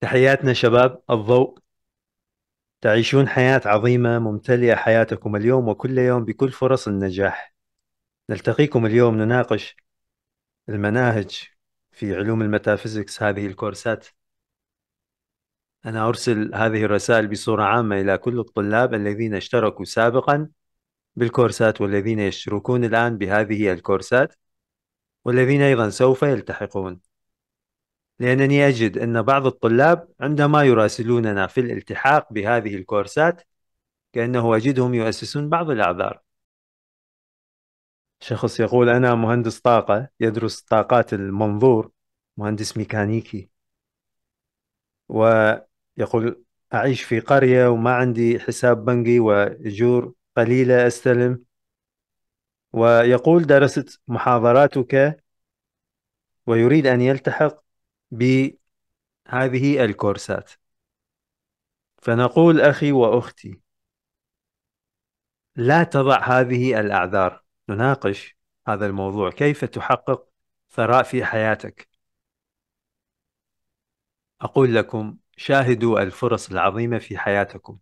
تحياتنا شباب الضوء تعيشون حياة عظيمة ممتلئة حياتكم اليوم وكل يوم بكل فرص النجاح نلتقيكم اليوم نناقش المناهج في علوم الميتافيزيكس هذه الكورسات أنا أرسل هذه الرسائل بصورة عامة إلى كل الطلاب الذين اشتركوا سابقا بالكورسات والذين يشتركون الآن بهذه الكورسات والذين أيضا سوف يلتحقون لأنني أجد أن بعض الطلاب عندما يراسلوننا في الالتحاق بهذه الكورسات كأنه أجدهم يؤسسون بعض الأعذار شخص يقول أنا مهندس طاقة يدرس طاقات المنظور مهندس ميكانيكي ويقول أعيش في قرية وما عندي حساب بنكي وأجور قليلة أستلم ويقول درست محاضراتك ويريد أن يلتحق بهذه الكورسات فنقول أخي وأختي لا تضع هذه الأعذار نناقش هذا الموضوع كيف تحقق ثراء في حياتك أقول لكم شاهدوا الفرص العظيمة في حياتكم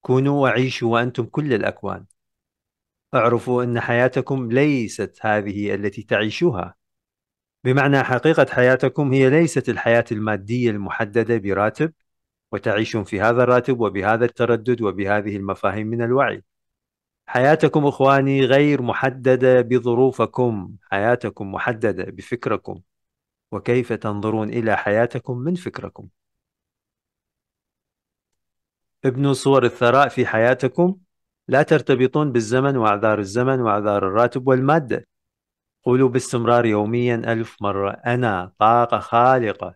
كونوا وعيشوا وأنتم كل الأكوان اعرفوا أن حياتكم ليست هذه التي تعيشوها بمعنى حقيقة حياتكم هي ليست الحياة المادية المحددة براتب وتعيشون في هذا الراتب وبهذا التردد وبهذه المفاهيم من الوعي حياتكم اخواني غير محدده بظروفكم حياتكم محدده بفكركم وكيف تنظرون الى حياتكم من فكركم ابنوا صور الثراء في حياتكم لا ترتبطون بالزمن واعذار الزمن واعذار الراتب والماده قولوا باستمرار يوميا ألف مرة أنا طاقة خالقة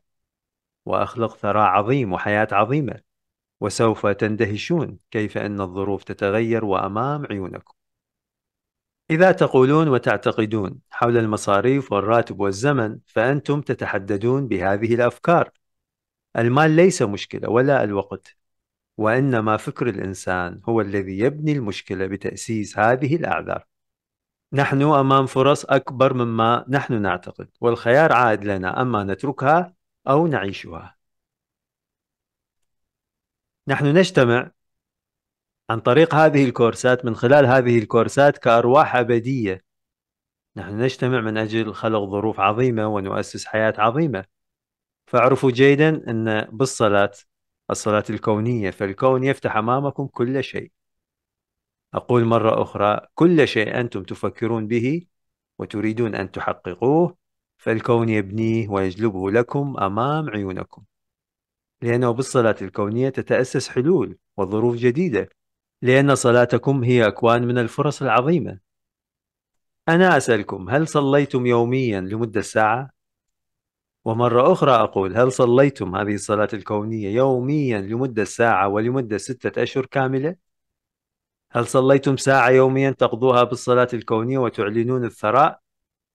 وأخلق ثراء عظيم وحياة عظيمة وسوف تندهشون كيف أن الظروف تتغير وأمام عيونكم إذا تقولون وتعتقدون حول المصاريف والراتب والزمن فأنتم تتحددون بهذه الأفكار المال ليس مشكلة ولا الوقت وإنما فكر الإنسان هو الذي يبني المشكلة بتأسيس هذه الأعذار نحن أمام فرص أكبر مما نحن نعتقد والخيار عائد لنا أما نتركها أو نعيشها نحن نجتمع عن طريق هذه الكورسات من خلال هذه الكورسات كأرواح أبدية نحن نجتمع من أجل خلق ظروف عظيمة ونؤسس حياة عظيمة فاعرفوا جيدا أن بالصلاة الصلاة الكونية فالكون يفتح أمامكم كل شيء أقول مرة أخرى كل شيء أنتم تفكرون به وتريدون أن تحققوه فالكون يبنيه ويجلبه لكم أمام عيونكم لأنه بالصلاة الكونية تتأسس حلول وظروف جديدة لأن صلاتكم هي أكوان من الفرص العظيمة أنا أسألكم هل صليتم يوميا لمدة ساعة؟ ومرة أخرى أقول هل صليتم هذه الصلاة الكونية يوميا لمدة ساعة ولمدة ستة أشهر كاملة؟ هل صليتم ساعة يوميا تقضوها بالصلاة الكونية وتعلنون الثراء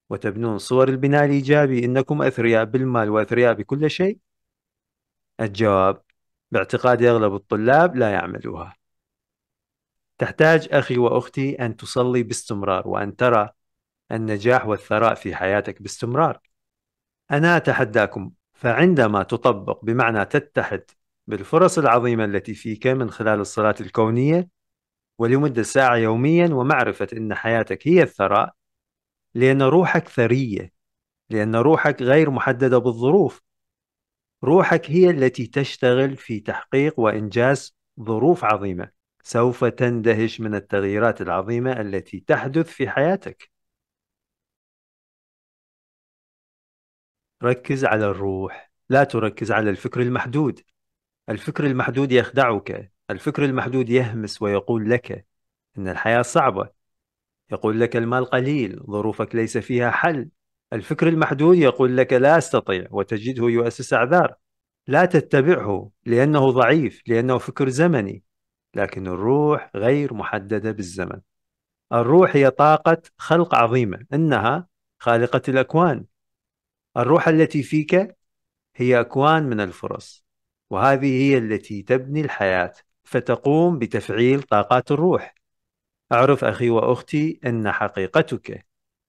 وتبنون صور البناء الإيجابي إنكم أثرياء بالمال وأثرياء بكل شيء؟ الجواب باعتقاد أغلب الطلاب لا يعملوها تحتاج أخي وأختي أن تصلي باستمرار وأن ترى النجاح والثراء في حياتك باستمرار أنا أتحداكم فعندما تطبق بمعنى تتحد بالفرص العظيمة التي فيك من خلال الصلاة الكونية ولمدة ساعة يوميا ومعرفة أن حياتك هي الثراء لأن روحك ثرية لأن روحك غير محددة بالظروف روحك هي التي تشتغل في تحقيق وإنجاز ظروف عظيمة سوف تندهش من التغييرات العظيمة التي تحدث في حياتك ركز على الروح لا تركز على الفكر المحدود الفكر المحدود يخدعك الفكر المحدود يهمس ويقول لك إن الحياة صعبة يقول لك المال قليل ظروفك ليس فيها حل الفكر المحدود يقول لك لا أستطيع وتجده يؤسس أعذار لا تتبعه لأنه ضعيف لأنه فكر زمني لكن الروح غير محددة بالزمن الروح هي طاقة خلق عظيمة إنها خالقة الأكوان الروح التي فيك هي أكوان من الفرص وهذه هي التي تبني الحياة فتقوم بتفعيل طاقات الروح أعرف أخي وأختي أن حقيقتك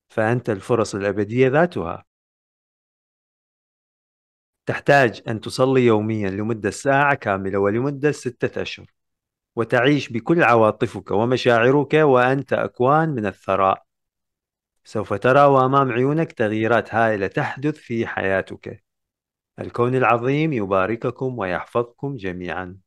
فأنت الفرص الأبدية ذاتها تحتاج أن تصلي يوميا لمدة ساعة كاملة ولمدة ستة أشهر وتعيش بكل عواطفك ومشاعرك وأنت أكوان من الثراء سوف ترى وأمام عيونك تغييرات هائلة تحدث في حياتك الكون العظيم يبارككم ويحفظكم جميعاً